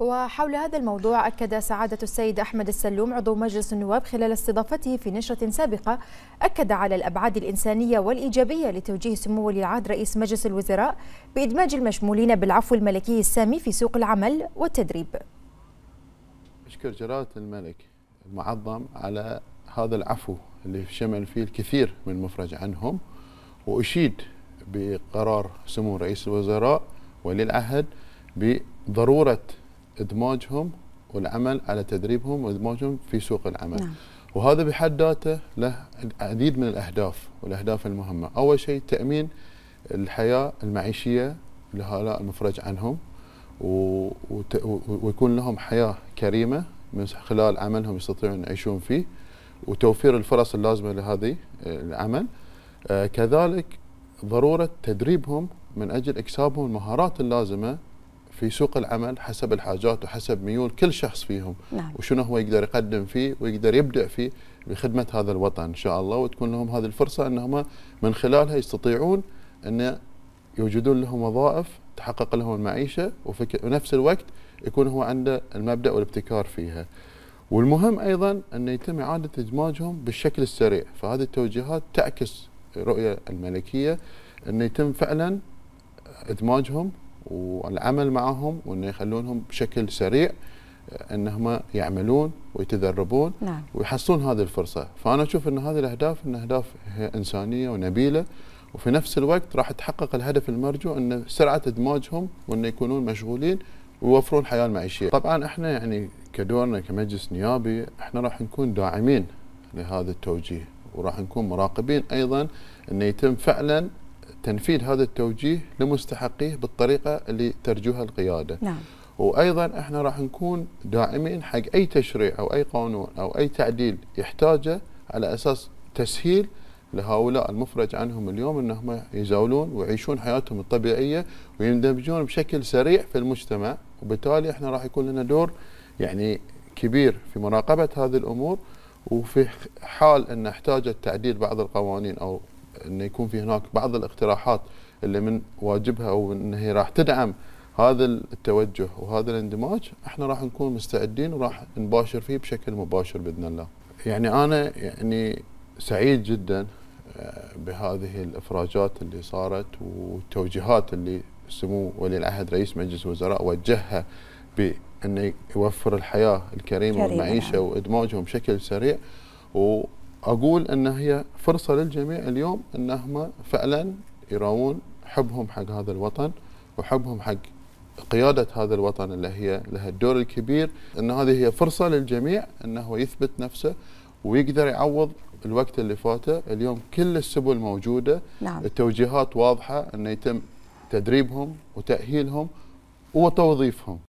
وحول هذا الموضوع أكد سعادة السيد أحمد السلوم عضو مجلس النواب خلال استضافته في نشرة سابقة أكد على الأبعاد الإنسانية والإيجابية لتوجيه سمو ولي العهد رئيس مجلس الوزراء بإدماج المشمولين بالعفو الملكي السامي في سوق العمل والتدريب أشكر جلالة الملك المعظم على هذا العفو اللي شمل فيه الكثير من المفرج عنهم وأشيد بقرار سمو رئيس الوزراء ولي العهد بضروره ادماجهم والعمل على تدريبهم وادماجهم في سوق العمل نعم. وهذا بحد ذاته له العديد من الاهداف والاهداف المهمه اول شيء تامين الحياه المعيشيه لهؤلاء المفرج عنهم ويكون لهم حياه كريمه من خلال عملهم يستطيعون يعيشون فيه وتوفير الفرص اللازمه لهذه العمل آه، كذلك ضروره تدريبهم من اجل اكسابهم المهارات اللازمه في سوق العمل حسب الحاجات وحسب ميول كل شخص فيهم نعم. وشنو هو يقدر يقدم فيه ويقدر يبدع فيه بخدمة هذا الوطن إن شاء الله وتكون لهم هذه الفرصة أنهم من خلالها يستطيعون أن يوجدون لهم وظائف تحقق لهم المعيشة ونفس الوقت يكون هو عنده المبدأ والابتكار فيها والمهم أيضا أن يتم إعادة إدماجهم بالشكل السريع فهذه التوجيهات تعكس رؤية الملكية أن يتم فعلا إدماجهم والعمل معهم وانه يخلونهم بشكل سريع انهم يعملون ويتدربون نعم. ويحصلون هذه الفرصه، فانا اشوف ان هذه الاهداف ان اهداف انسانيه ونبيله وفي نفس الوقت راح تحقق الهدف المرجو ان سرعه ادماجهم وان يكونون مشغولين ويوفرون الحياه المعيشيه. طبعا احنا يعني كدورنا كمجلس نيابي احنا راح نكون داعمين لهذا التوجيه وراح نكون مراقبين ايضا انه يتم فعلا تنفيذ هذا التوجيه لمستحقيه بالطريقة اللي ترجوها القيادة نعم. وأيضا احنا راح نكون داعمين حق أي تشريع أو أي قانون أو أي تعديل يحتاجه على أساس تسهيل لهؤلاء المفرج عنهم اليوم انهم يزاولون ويعيشون حياتهم الطبيعيه ويندمجون بشكل سريع في المجتمع وبالتالي احنا راح يكون لنا دور يعني كبير في مراقبه هذه الامور وفي حال ان احتاجت تعديل بعض القوانين او انه يكون في هناك بعض الاقتراحات اللي من واجبها او ان هي راح تدعم هذا التوجه وهذا الاندماج احنا راح نكون مستعدين وراح نباشر فيه بشكل مباشر باذن الله. يعني انا يعني سعيد جدا آه، بهذه الافراجات اللي صارت والتوجيهات اللي سمو ولي العهد رئيس مجلس الوزراء وجهها بانه يوفر الحياه الكريمه والمعيشه وادماجهم بشكل سريع و اقول ان هي فرصه للجميع اليوم انهم فعلا يراوون حبهم حق هذا الوطن وحبهم حق قيادة هذا الوطن اللي هي لها الدور الكبير أن هذه هي فرصة للجميع أنه يثبت نفسه ويقدر يعوض الوقت اللي فاته اليوم كل السبل موجودة نعم. التوجيهات واضحة أنه يتم تدريبهم وتأهيلهم وتوظيفهم